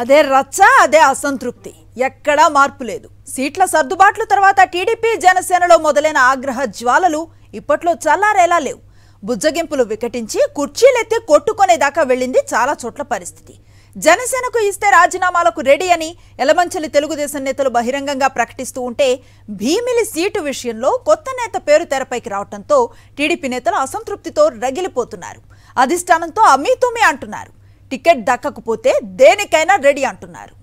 అదే రచ్చ అదే అసంతృప్తి ఎక్కడా మార్పు లేదు సీట్ల సర్దుబాట్లు తర్వాత టీడీపీ జనసేనలో మొదలైన ఆగ్రహ జ్వాలలు ఇప్పట్లో చల్లారేలా లేవు బుజ్జగింపులు వికటించి కుర్చీలెత్తి కొట్టుకునేదాకా వెళ్ళింది చాలా చోట్ల పరిస్థితి జనసేనకు ఇస్తే రాజీనామాలకు రెడీ అని ఎలమంచలి తెలుగుదేశం నేతలు బహిరంగంగా ప్రకటిస్తూ ఉంటే భీమిలి సీటు విషయంలో కొత్త నేత పేరు తెరపైకి రావడంతో టీడీపీ నేతలు అసంతృప్తితో రగిలిపోతున్నారు అధిష్టానంతో అమీతుమి అంటున్నారు టికెట్ దక్కకపోతే దేనికైనా రెడీ అంటున్నారు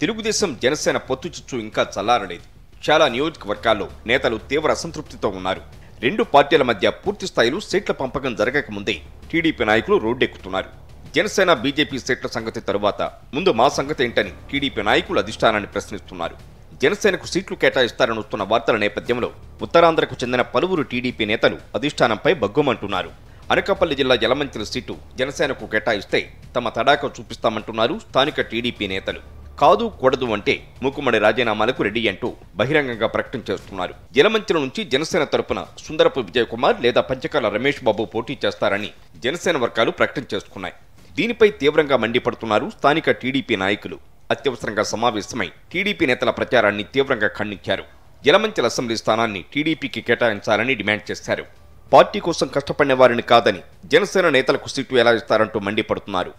తెలుగుదేశం జనసేన పొత్తు చుచ్చు ఇంకా చల్లారలేదు చాలా నియోజకవర్గాల్లో నేతలు తీవ్ర అసంతృప్తితో ఉన్నారు రెండు పార్టీల మధ్య పూర్తి స్థాయిలో సీట్ల పంపకం జరగకముందే టీడీపీ నాయకులు రోడ్డెక్కుతున్నారు జనసేన బీజేపీ సీట్ల సంగతి తరువాత ముందు మా సంగతి ఏంటని టీడీపీ నాయకులు అధిష్టానాన్ని ప్రశ్నిస్తున్నారు జనసేనకు సీట్లు కేటాయిస్తారని వస్తున్న వార్తల నేపథ్యంలో ఉత్తరాంధ్రకు చెందిన పలువురు టీడీపీ నేతలు అధిష్టానంపై భగ్గుమంటున్నారు అనకాపల్లి జిల్లా యలమంచిల సీటు జనసేనకు కేటాయిస్తే తమ తడాక చూపిస్తామంటున్నారు స్థానిక టీడీపీ నేతలు కాదు కూడదు అంటే మూకుమ్మడి రాజీనామాలకు రెడీ అంటూ బహిరంగంగా ప్రకటన చేస్తున్నారు జలమంచుల నుంచి జనసేన తరపున సుందరపు విజయ్ కుమార్ లేదా పంచకాల రమేష్ బాబు పోటీ చేస్తారని జనసేన వర్గాలు ప్రకటన చేసుకున్నాయి దీనిపై తీవ్రంగా మండిపడుతున్నారు స్థానిక టీడీపీ నాయకులు అత్యవసరంగా సమావేశమై టీడీపీ నేతల ప్రచారాన్ని తీవ్రంగా ఖండించారు జలమంచల అసెంబ్లీ స్థానాన్ని టీడీపీకి కేటాయించాలని డిమాండ్ చేశారు పార్టీ కోసం కష్టపడిన వారిని కాదని జనసేన నేతలకు సీటు ఎలా ఇస్తారంటూ మండిపడుతున్నారు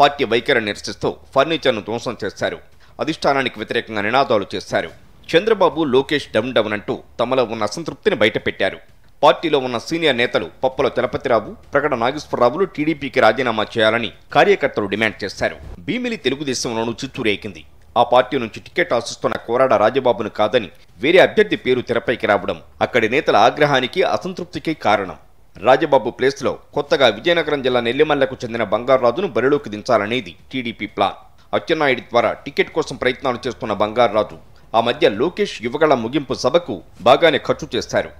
పార్టీ వైఖరి నిరసిస్తూ ఫర్నిచర్ను ధ్వంసం చేశారు అధిష్టానానికి వ్యతిరేకంగా నినాదాలు చేశారు చంద్రబాబు లోకేష్ డమ్ డమ్ అంటూ తమలో ఉన్న అసంతృప్తిని బయటపెట్టారు పార్టీలో ఉన్న సీనియర్ నేతలు పప్పుల తలపతిరావు ప్రకట నాగేశ్వరరావులు టీడీపీకి రాజీనామా చేయాలని కార్యకర్తలు డిమాండ్ చేశారు భీమిలి తెలుగుదేశంలోనూ చిత్తూరేకింది ఆ పార్టీ నుంచి టికెట్ ఆశిస్తున్న కోరాడ రాజబాబును కాదని వేరే అభ్యర్థి పేరు తెరపైకి రావడం అక్కడి నేతల ఆగ్రహానికి అసంతృప్తికి కారణం రాజబాబు ప్లేస్లో కొత్తగా విజయనగరం జిల్లా నెల్లిమల్లకు చెందిన బంగారాజును బరిలోకి దించాలనేది టీడీపీ ప్లాన్ అచ్చెన్నాయుడి ద్వారా టికెట్ కోసం ప్రయత్నాలు చేస్తున్న బంగారాజు ఆ మధ్య లోకేష్ యువగళ ముగింపు సభకు బాగానే ఖర్చు చేస్తారు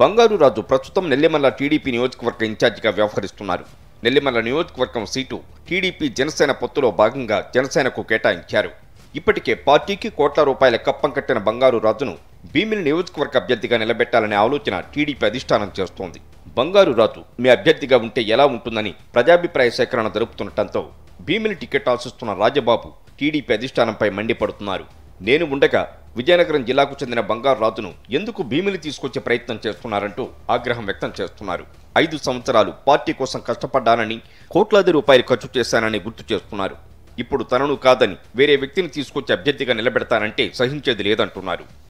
బంగారు రాజు ప్రస్తుతం నెల్లిమల్ల టీడీపీ నియోజకవర్గ ఇన్ఛార్జిగా వ్యవహరిస్తున్నారు నెల్లిమల్ల నియోజకవర్గం సీటు టీడీపీ జనసేన పొత్తులో భాగంగా జనసేనకు కేటాయించారు ఇప్పటికే పార్టీకి కోట్ల రూపాయల కప్పం కట్టిన బంగారు రాజును భీమిని నియోజకవర్గ అభ్యర్థిగా నిలబెట్టాలనే ఆలోచన టీడీపీ అధిష్టానం చేస్తోంది బంగారు రాజు మీ అభ్యర్థిగా ఉంటే ఎలా ఉంటుందని ప్రజాభిప్రాయ సేకరణ జరుపుతుండటంతో భీమిని టికెట్ ఆశిస్తున్న రాజబాబు టీడీపీ అధిష్టానంపై మండిపడుతున్నారు నేను ఉండగా విజయనగరం జిల్లాకు చెందిన బంగారు రాజును ఎందుకు భీమిని తీసుకొచ్చే ప్రయత్నం చేస్తున్నారంటూ ఆగ్రహం వ్యక్తం చేస్తున్నారు ఐదు సంవత్సరాలు పార్టీ కోసం కష్టపడ్డానని కోట్లాది రూపాయలు ఖర్చు చేశానని గుర్తు చేస్తున్నారు ఇప్పుడు తనను కాదని వేరే వ్యక్తిని తీసుకొచ్చి అభ్యర్థిగా నిలబెడతానంటే సహించేది లేదంటున్నారు